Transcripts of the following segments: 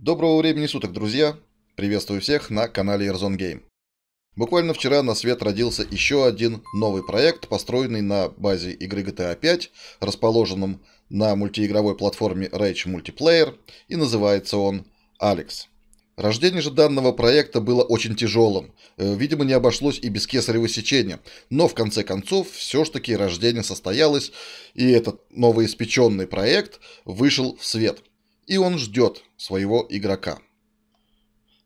Доброго времени суток, друзья! Приветствую всех на канале Airzone Game. Буквально вчера на свет родился еще один новый проект, построенный на базе игры GTA 5, расположенном на мультиигровой платформе Rage Multiplayer, и называется он Alex. Рождение же данного проекта было очень тяжелым. Э, видимо, не обошлось и без кесарево сечения. Но в конце концов, все ж таки рождение состоялось, и этот новоиспеченный проект вышел в свет и он ждет своего игрока.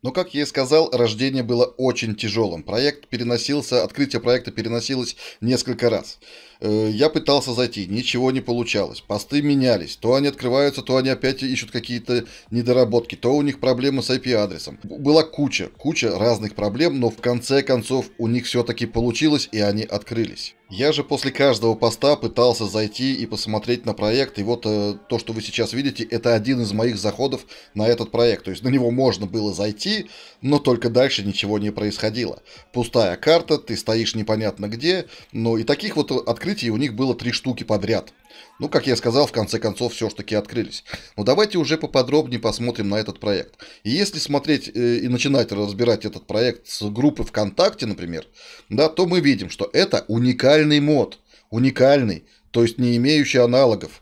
Но, как я и сказал, рождение было очень тяжелым. Проект переносился, открытие проекта переносилось несколько раз. Э, я пытался зайти, ничего не получалось. Посты менялись. То они открываются, то они опять ищут какие-то недоработки, то у них проблемы с IP-адресом. Была куча, куча разных проблем, но в конце концов у них все-таки получилось и они открылись. Я же после каждого поста пытался зайти и посмотреть на проект, и вот э, то, что вы сейчас видите, это один из моих заходов на этот проект. То есть на него можно было зайти, но только дальше ничего не происходило. Пустая карта, ты стоишь непонятно где, но и таких вот открытий у них было три штуки подряд. Ну, как я сказал, в конце концов, все-таки открылись. Но давайте уже поподробнее посмотрим на этот проект. И если смотреть э, и начинать разбирать этот проект с группы ВКонтакте, например, да, то мы видим, что это уникальный мод. Уникальный, то есть не имеющий аналогов.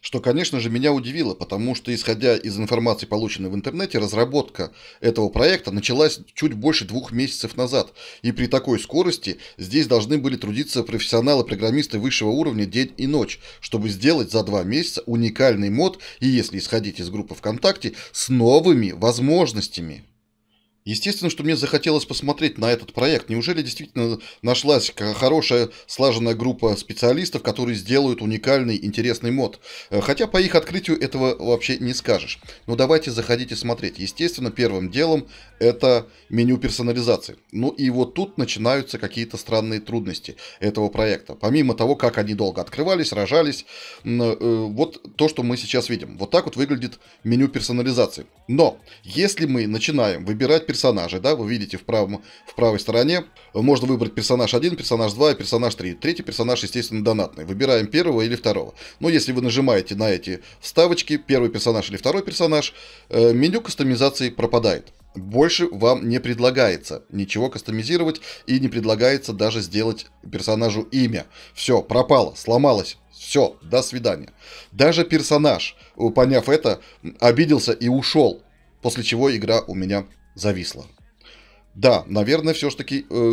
Что, конечно же, меня удивило, потому что, исходя из информации, полученной в интернете, разработка этого проекта началась чуть больше двух месяцев назад. И при такой скорости здесь должны были трудиться профессионалы-программисты высшего уровня день и ночь, чтобы сделать за два месяца уникальный мод, и если исходить из группы ВКонтакте, с новыми возможностями. Естественно, что мне захотелось посмотреть на этот проект. Неужели действительно нашлась хорошая слаженная группа специалистов, которые сделают уникальный интересный мод? Э, хотя по их открытию этого вообще не скажешь. Но давайте заходите смотреть. Естественно, первым делом это меню персонализации. Ну и вот тут начинаются какие-то странные трудности этого проекта. Помимо того, как они долго открывались, рожались, э, вот то, что мы сейчас видим. Вот так вот выглядит меню персонализации. Но если мы начинаем выбирать персонализацию, персонажи, да, вы видите в, правом, в правой стороне, можно выбрать персонаж 1, персонаж 2 и персонаж 3. Третий персонаж, естественно, донатный. Выбираем первого или второго. Но если вы нажимаете на эти вставочки, первый персонаж или второй персонаж, э, меню кастомизации пропадает больше вам не предлагается ничего кастомизировать и не предлагается даже сделать персонажу имя. Все, пропало, сломалось. Все, до свидания. Даже персонаж, поняв это, обиделся и ушел. После чего игра у меня зависла. Да, наверное, все-таки э,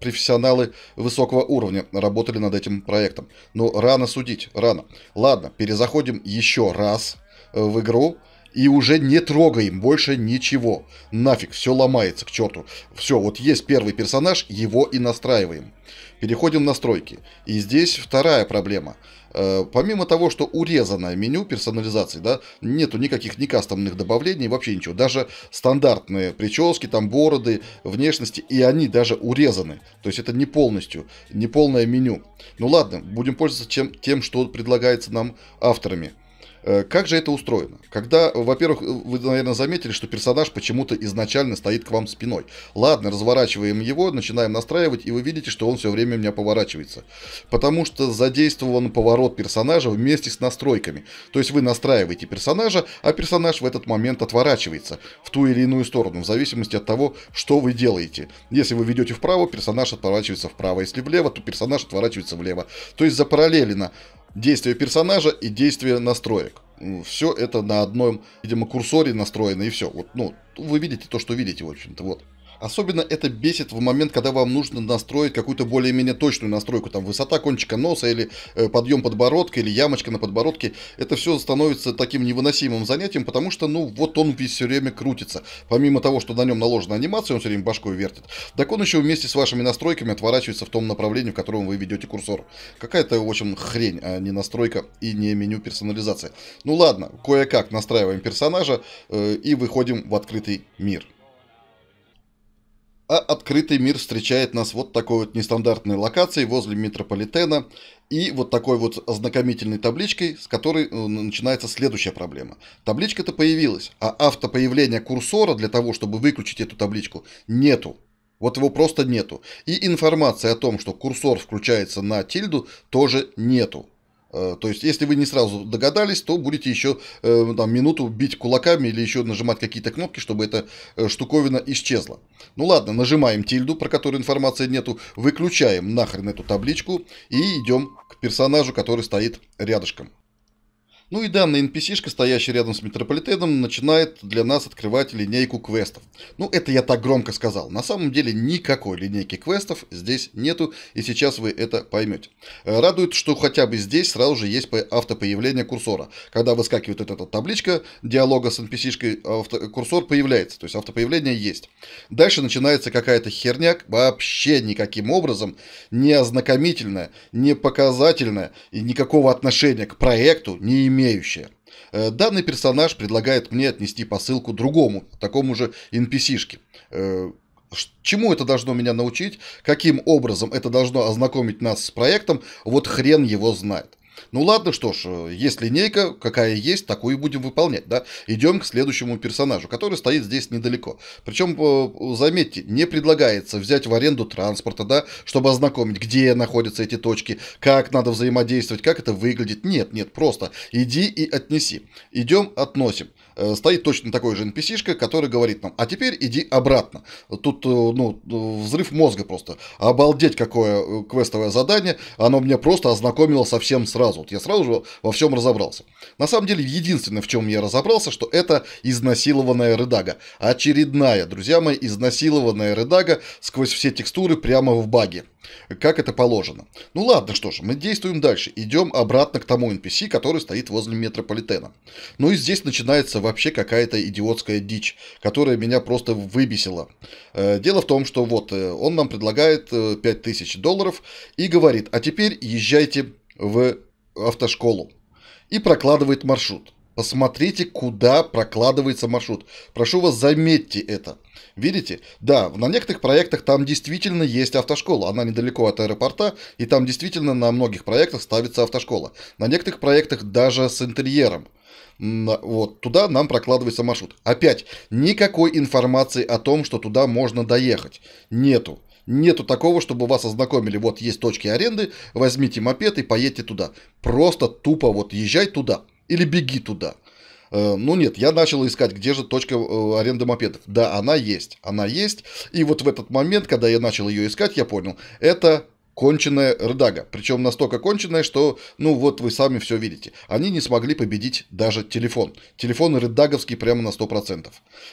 профессионалы высокого уровня работали над этим проектом. Но рано судить, рано. Ладно, перезаходим еще раз э, в игру и уже не трогаем больше ничего. Нафиг, все ломается к черту. Все, вот есть первый персонаж, его и настраиваем. Переходим в настройки. И здесь вторая проблема – Э, помимо того, что урезанное меню персонализации, да, нету никаких ни кастомных добавлений, вообще ничего. Даже стандартные прически, там бороды, внешности, и они даже урезаны. То есть это не полностью, не полное меню. Ну ладно, будем пользоваться чем, тем, что предлагается нам авторами. Э, как же это устроено? Когда, во-первых, вы, наверное, заметили, что персонаж почему-то изначально стоит к вам спиной. Ладно, разворачиваем его, начинаем настраивать, и вы видите, что он все время у меня поворачивается. Потому что задействован поворот персонажа вместе с настройками. То есть вы настраиваете персонажа, а персонаж в этот момент отворачивается в ту или иную сторону, в зависимости от того, что вы делаете. Если вы ведете вправо, персонаж отворачивается вправо. Если влево, то персонаж отворачивается влево. То есть запараллелено действия персонажа и действия настроек. Все это на одном, видимо, курсоре настроено и все. Вот, ну, вы видите то, что видите, в общем-то, вот. Особенно это бесит в момент, когда вам нужно настроить какую-то более-менее точную настройку, там высота кончика носа или э, подъем подбородка или ямочка на подбородке. Это все становится таким невыносимым занятием, потому что, ну, вот он весь все время крутится. Помимо того, что на нем наложена анимация, он все время башкой вертит. Так он еще вместе с вашими настройками отворачивается в том направлении, в котором вы ведете курсор. Какая-то, в общем, хрень, а не настройка и не меню персонализации. Ну ладно, кое-как настраиваем персонажа э, и выходим в открытый мир а открытый мир встречает нас вот такой вот нестандартной локацией возле метрополитена и вот такой вот ознакомительной табличкой, с которой э, начинается следующая проблема. Табличка-то появилась, а автопоявления курсора для того, чтобы выключить эту табличку, нету. Вот его просто нету. И информации о том, что курсор включается на тильду, тоже нету. Э, то есть, если вы не сразу догадались, то будете еще э, там, минуту бить кулаками или еще нажимать какие-то кнопки, чтобы эта э, штуковина исчезла. Ну ладно, нажимаем тильду, про которую информации нету, выключаем нахрен эту табличку и идем к персонажу, который стоит рядышком. Ну и данная NPC-шка, стоящая рядом с метрополитеном, начинает для нас открывать линейку квестов. Ну, это я так громко сказал. На самом деле никакой линейки квестов здесь нету, и сейчас вы это поймете. Э, радует, что хотя бы здесь сразу же есть автопоявление курсора. Когда выскакивает эта, эта табличка диалога с NPC-шкой, курсор появляется, то есть автопоявление есть. Дальше начинается какая-то херня, вообще никаким образом не ознакомительная, не показательная и никакого отношения к проекту не имеет имеющее. Э, данный персонаж предлагает мне отнести посылку другому, такому же NPC-шке. Э, чему это должно меня научить, каким образом это должно ознакомить нас с проектом, вот хрен его знает. Ну ладно, что ж, есть линейка, какая есть, такую и будем выполнять, да. Идем к следующему персонажу, который стоит здесь недалеко. Причем, э, заметьте, не предлагается взять в аренду транспорта, да, чтобы ознакомить, где находятся эти точки, как надо взаимодействовать, как это выглядит. Нет, нет, просто иди и отнеси. Идем, относим. Э, стоит точно такой же NPC-шка, который говорит нам, а теперь иди обратно. Тут, э, ну, взрыв мозга просто. Обалдеть, какое квестовое задание. Оно мне просто ознакомило совсем сразу сразу. Вот я сразу же во всем разобрался. На самом деле, единственное, в чем я разобрался, что это изнасилованная рыдага. Очередная, друзья мои, изнасилованная рыдага сквозь все текстуры прямо в баге. Как это положено. Ну ладно, что ж, мы действуем дальше. Идем обратно к тому NPC, который стоит возле метрополитена. Ну и здесь начинается вообще какая-то идиотская дичь, которая меня просто выбесила. Э, дело в том, что вот э, он нам предлагает 5000 э, долларов и говорит, а теперь езжайте в автошколу и прокладывает маршрут. Посмотрите, куда прокладывается маршрут. Прошу вас, заметьте это. Видите? Да, на некоторых проектах там действительно есть автошкола. Она недалеко от аэропорта, и там действительно на многих проектах ставится автошкола. На некоторых проектах даже с интерьером. Вот, туда нам прокладывается маршрут. Опять, никакой информации о том, что туда можно доехать. Нету. Нету такого, чтобы вас ознакомили. Вот есть точки аренды, возьмите мопед и поедьте туда. Просто тупо вот езжай туда или беги туда. Э, ну нет, я начал искать, где же точка э, аренды мопедов. Да, она есть, она есть. И вот в этот момент, когда я начал ее искать, я понял, это конченая рыдага. Причем настолько конченная, что, ну вот вы сами все видите. Они не смогли победить даже телефон. Телефон рыдаговский прямо на 100%,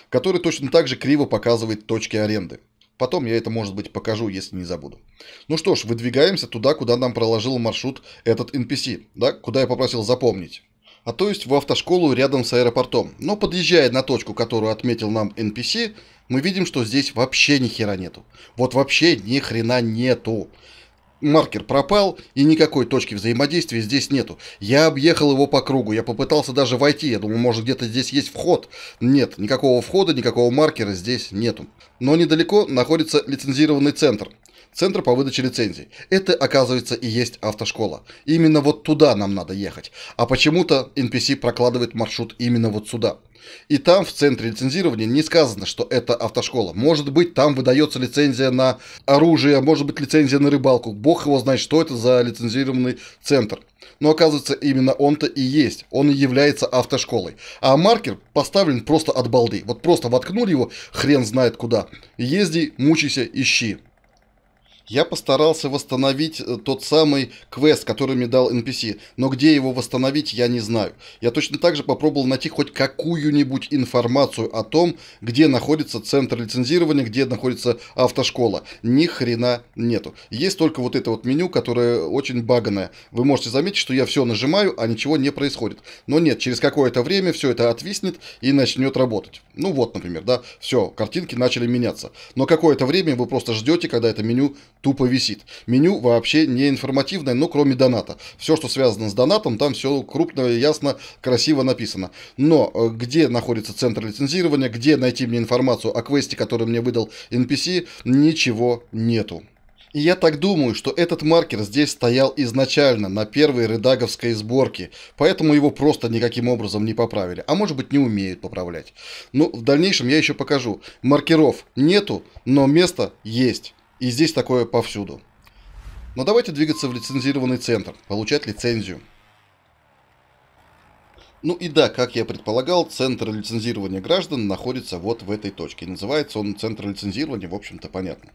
который точно так же криво показывает точки аренды. Потом я это, может быть, покажу, если не забуду. Ну что ж, выдвигаемся туда, куда нам проложил маршрут этот NPC, да, куда я попросил запомнить. А то есть в автошколу рядом с аэропортом. Но подъезжая на точку, которую отметил нам NPC, мы видим, что здесь вообще ни хера нету. Вот вообще ни хрена нету маркер пропал, и никакой точки взаимодействия здесь нету. Я объехал его по кругу, я попытался даже войти, я думал, может где-то здесь есть вход. Нет, никакого входа, никакого маркера здесь нету. Но недалеко находится лицензированный центр. Центр по выдаче лицензий. Это, оказывается, и есть автошкола. Именно вот туда нам надо ехать. А почему-то NPC прокладывает маршрут именно вот сюда. И там в центре лицензирования не сказано, что это автошкола. Может быть, там выдается лицензия на оружие, может быть, лицензия на рыбалку. Бог его знает, что это за лицензированный центр. Но оказывается, именно он-то и есть. Он и является автошколой. А маркер поставлен просто от балды. Вот просто воткнули его, хрен знает куда. Езди, мучайся, ищи. Я постарался восстановить э, тот самый квест, который мне дал NPC, но где его восстановить, я не знаю. Я точно так же попробовал найти хоть какую-нибудь информацию о том, где находится центр лицензирования, где находится автошкола. Ни хрена нету. Есть только вот это вот меню, которое очень баганое. Вы можете заметить, что я все нажимаю, а ничего не происходит. Но нет, через какое-то время все это отвиснет и начнет работать. Ну вот, например, да, все, картинки начали меняться. Но какое-то время вы просто ждете, когда это меню тупо висит. Меню вообще не информативное, но кроме доната. Все, что связано с донатом, там все крупно, ясно, красиво написано. Но э, где находится центр лицензирования, где найти мне информацию о квесте, который мне выдал NPC, ничего нету. И я так думаю, что этот маркер здесь стоял изначально, на первой рыдаговской сборке, поэтому его просто никаким образом не поправили, а может быть не умеют поправлять. Ну, в дальнейшем я еще покажу. Маркеров нету, но место есть. И здесь такое повсюду. Но давайте двигаться в лицензированный центр, получать лицензию. Ну и да, как я предполагал, центр лицензирования граждан находится вот в этой точке. Называется он центр лицензирования, в общем-то понятно.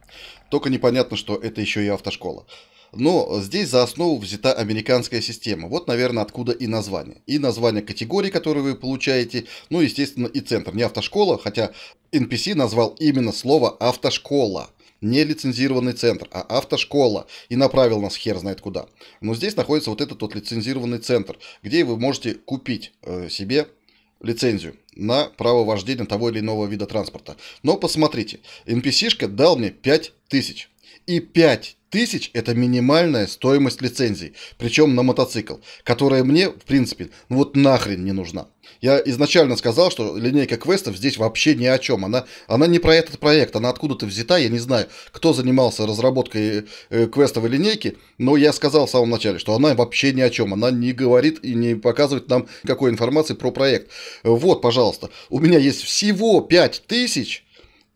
Только непонятно, что это еще и автошкола. Но здесь за основу взята американская система. Вот, наверное, откуда и название. И название категории, которую вы получаете, ну, естественно, и центр. Не автошкола, хотя NPC назвал именно слово автошкола не лицензированный центр, а автошкола, и направил нас хер знает куда. Но здесь находится вот этот вот лицензированный центр, где вы можете купить э, себе лицензию на право вождения того или иного вида транспорта. Но посмотрите, NPC-шка дал мне 5000. И 5 тысяч – это минимальная стоимость лицензии, причем на мотоцикл, которая мне, в принципе, ну вот нахрен не нужна. Я изначально сказал, что линейка квестов здесь вообще ни о чем. Она, она не про этот проект, она откуда-то взята, я не знаю, кто занимался разработкой э, квестовой линейки, но я сказал в самом начале, что она вообще ни о чем, она не говорит и не показывает нам какой информации про проект. Вот, пожалуйста, у меня есть всего 5000 тысяч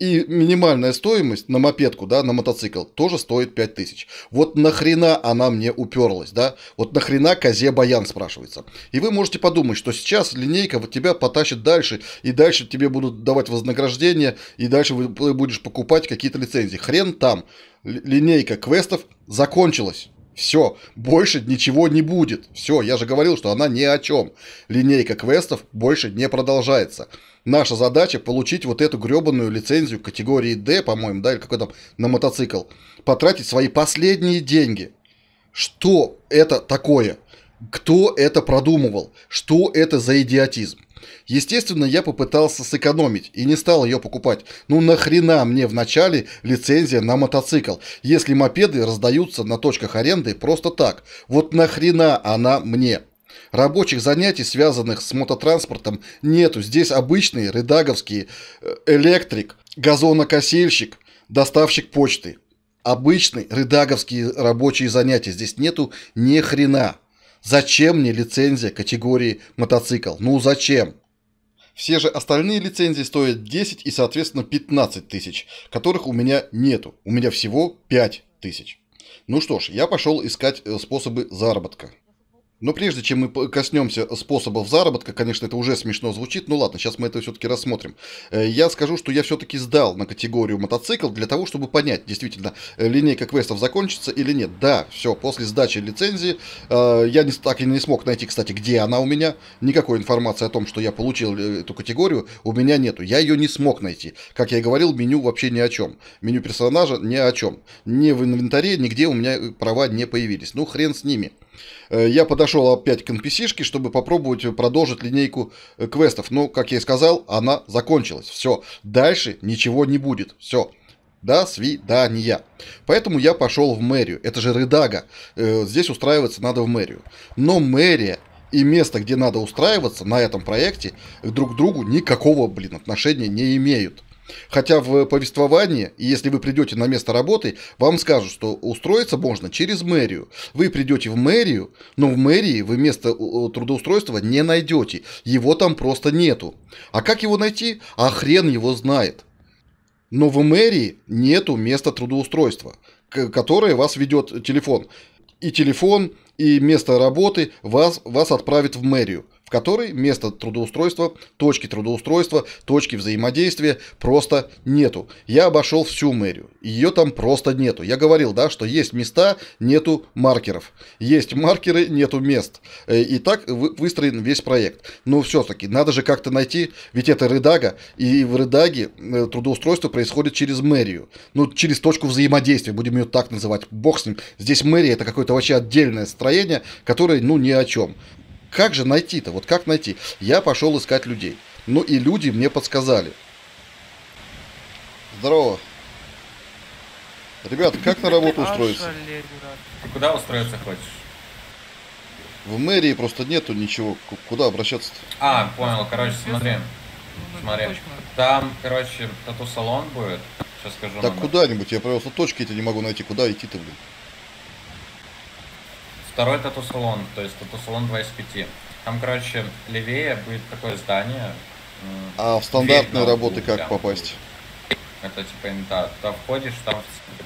и минимальная стоимость на мопедку, да, на мотоцикл, тоже стоит 5000. Вот нахрена она мне уперлась, да? Вот нахрена козе баян спрашивается. И вы можете подумать, что сейчас линейка вот тебя потащит дальше, и дальше тебе будут давать вознаграждение, и дальше вы будешь покупать какие-то лицензии. Хрен там. Линейка квестов закончилась. Все, больше ничего не будет. Все, я же говорил, что она ни о чем. Линейка квестов больше не продолжается. Наша задача получить вот эту гребаную лицензию категории D, по-моему, да, или какой там на мотоцикл. Потратить свои последние деньги. Что это такое? кто это продумывал, что это за идиотизм. Естественно, я попытался сэкономить и не стал ее покупать. Ну нахрена мне вначале лицензия на мотоцикл, если мопеды раздаются на точках аренды просто так? Вот нахрена она мне? Рабочих занятий, связанных с мототранспортом, нету. Здесь обычные редаговские э, электрик, газонокосильщик, доставщик почты. Обычные редаговские рабочие занятия. Здесь нету ни хрена. Зачем мне лицензия категории мотоцикл? Ну зачем? Все же остальные лицензии стоят 10 и, соответственно, 15 тысяч, которых у меня нету. У меня всего 5 тысяч. Ну что ж, я пошел искать э, способы заработка. Но прежде чем мы коснемся способов заработка, конечно, это уже смешно звучит, ну ладно, сейчас мы это все-таки рассмотрим. Э, я скажу, что я все-таки сдал на категорию мотоцикл для того, чтобы понять, действительно, э, линейка квестов закончится или нет. Да, все, после сдачи лицензии э, я не, так и не смог найти, кстати, где она у меня. Никакой информации о том, что я получил эту категорию, у меня нету. Я ее не смог найти. Как я и говорил, меню вообще ни о чем. Меню персонажа ни о чем. Ни в инвентаре, нигде у меня права не появились. Ну, хрен с ними. Э, я подошел опять к NPC-шке, чтобы попробовать продолжить линейку э, квестов. Но, как я и сказал, она закончилась. Все, дальше ничего не будет. Все. До свидания. Поэтому я пошел в мэрию. Это же Рыдага. Э, здесь устраиваться надо в мэрию. Но мэрия и место, где надо устраиваться на этом проекте, друг к другу никакого, блин, отношения не имеют. Хотя в повествовании, если вы придете на место работы, вам скажут, что устроиться можно через мэрию. Вы придете в мэрию, но в мэрии вы место э, э, трудоустройства не найдете. Его там просто нету. А как его найти? А хрен его знает. Но в мэрии нету места трудоустройства, которое вас ведет телефон. И телефон, и место работы вас, вас отправит в мэрию которой место трудоустройства, точки трудоустройства, точки взаимодействия просто нету. Я обошел всю мэрию, ее там просто нету. Я говорил, да, что есть места, нету маркеров. Есть маркеры, нету мест. Э, и так выстроен весь проект. Но все-таки надо же как-то найти, ведь это Рыдага, и в Рыдаге э, трудоустройство происходит через мэрию. Ну, через точку взаимодействия, будем ее так называть, бог с ним. Здесь мэрия это какое-то вообще отдельное строение, которое, ну, ни о чем. Как же найти-то? Вот как найти? Я пошел искать людей. Ну и люди мне подсказали. Здорово. Ребят, как на работу устроиться? Ты куда устроиться хочешь? В мэрии просто нету ничего, куда обращаться-то. А, понял, короче, смотри. Ну, ну, смотри, там, короче, тату-салон будет, сейчас скажу. Да куда-нибудь, я просто точки эти не могу найти, куда идти-то, блин. Второй тату-салон, то есть тату-салон 2 из 5. Там, короче, левее будет такое здание. А в стандартные работы как прям. попасть? Это типа инта. Туда входишь, там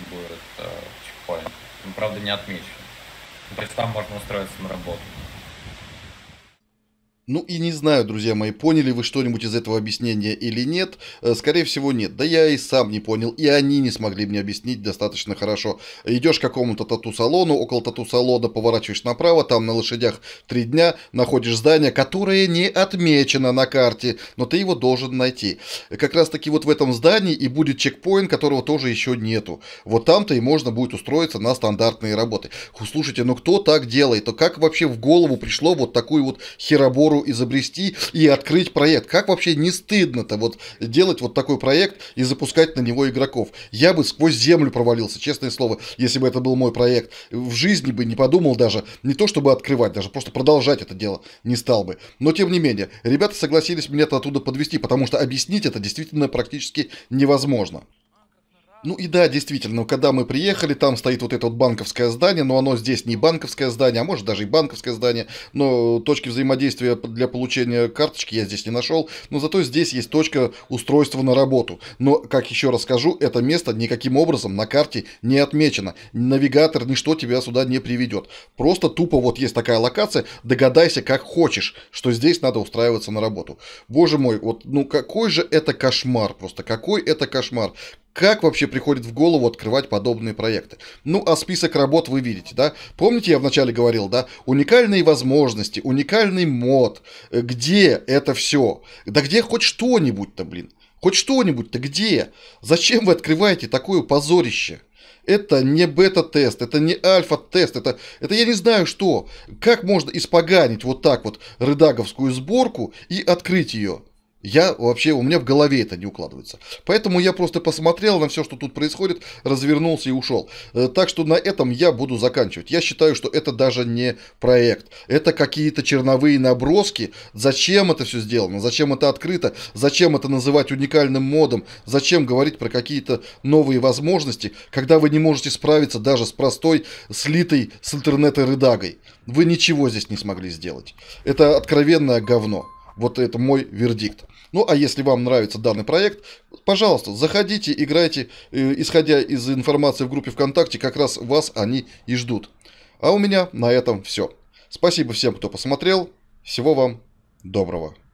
будет э, чекпоинт. Ну, правда, не отмечен. То есть там можно устроиться на работу. Ну и не знаю, друзья мои, поняли вы что-нибудь из этого объяснения или нет. Э, скорее всего, нет. Да я и сам не понял, и они не смогли мне объяснить достаточно хорошо. Идешь к какому-то тату-салону, около тату-салона поворачиваешь направо, там на лошадях три дня находишь здание, которое не отмечено на карте, но ты его должен найти. Как раз таки вот в этом здании и будет чекпоинт, которого тоже еще нету. Вот там-то и можно будет устроиться на стандартные работы. Слушайте, ну кто так делает? То как вообще в голову пришло вот такую вот херобору партнеру изобрести и открыть проект. Как вообще не стыдно-то вот делать вот такой проект и запускать на него игроков? Я бы сквозь землю провалился, честное слово, если бы это был мой проект. В жизни бы не подумал даже, не то чтобы открывать, даже просто продолжать это дело не стал бы. Но тем не менее, ребята согласились меня оттуда подвести, потому что объяснить это действительно практически невозможно. Ну и да, действительно, когда мы приехали, там стоит вот это вот банковское здание, но оно здесь не банковское здание, а может даже и банковское здание, но точки взаимодействия для получения карточки я здесь не нашел, но зато здесь есть точка устройства на работу. Но, как еще расскажу, это место никаким образом на карте не отмечено. Навигатор, ничто тебя сюда не приведет. Просто тупо вот есть такая локация, догадайся как хочешь, что здесь надо устраиваться на работу. Боже мой, вот ну какой же это кошмар просто, какой это кошмар. Как вообще приходит в голову открывать подобные проекты? Ну, а список работ вы видите, да? Помните, я вначале говорил, да? Уникальные возможности, уникальный мод. Э, где это все? Да где хоть что-нибудь-то, блин? Хоть что-нибудь-то где? Зачем вы открываете такое позорище? Это не бета-тест, это не альфа-тест, это, это я не знаю что. Как можно испоганить вот так вот рыдаговскую сборку и открыть ее? Я вообще, у меня в голове это не укладывается. Поэтому я просто посмотрел на все, что тут происходит, развернулся и ушел. Э, так что на этом я буду заканчивать. Я считаю, что это даже не проект. Это какие-то черновые наброски. Зачем это все сделано? Зачем это открыто? Зачем это называть уникальным модом? Зачем говорить про какие-то новые возможности, когда вы не можете справиться даже с простой, слитой с интернета рыдагой? Вы ничего здесь не смогли сделать. Это откровенное говно. Вот это мой вердикт. Ну а если вам нравится данный проект, пожалуйста, заходите, играйте, э, исходя из информации в группе ВКонтакте, как раз вас они и ждут. А у меня на этом все. Спасибо всем, кто посмотрел. Всего вам доброго.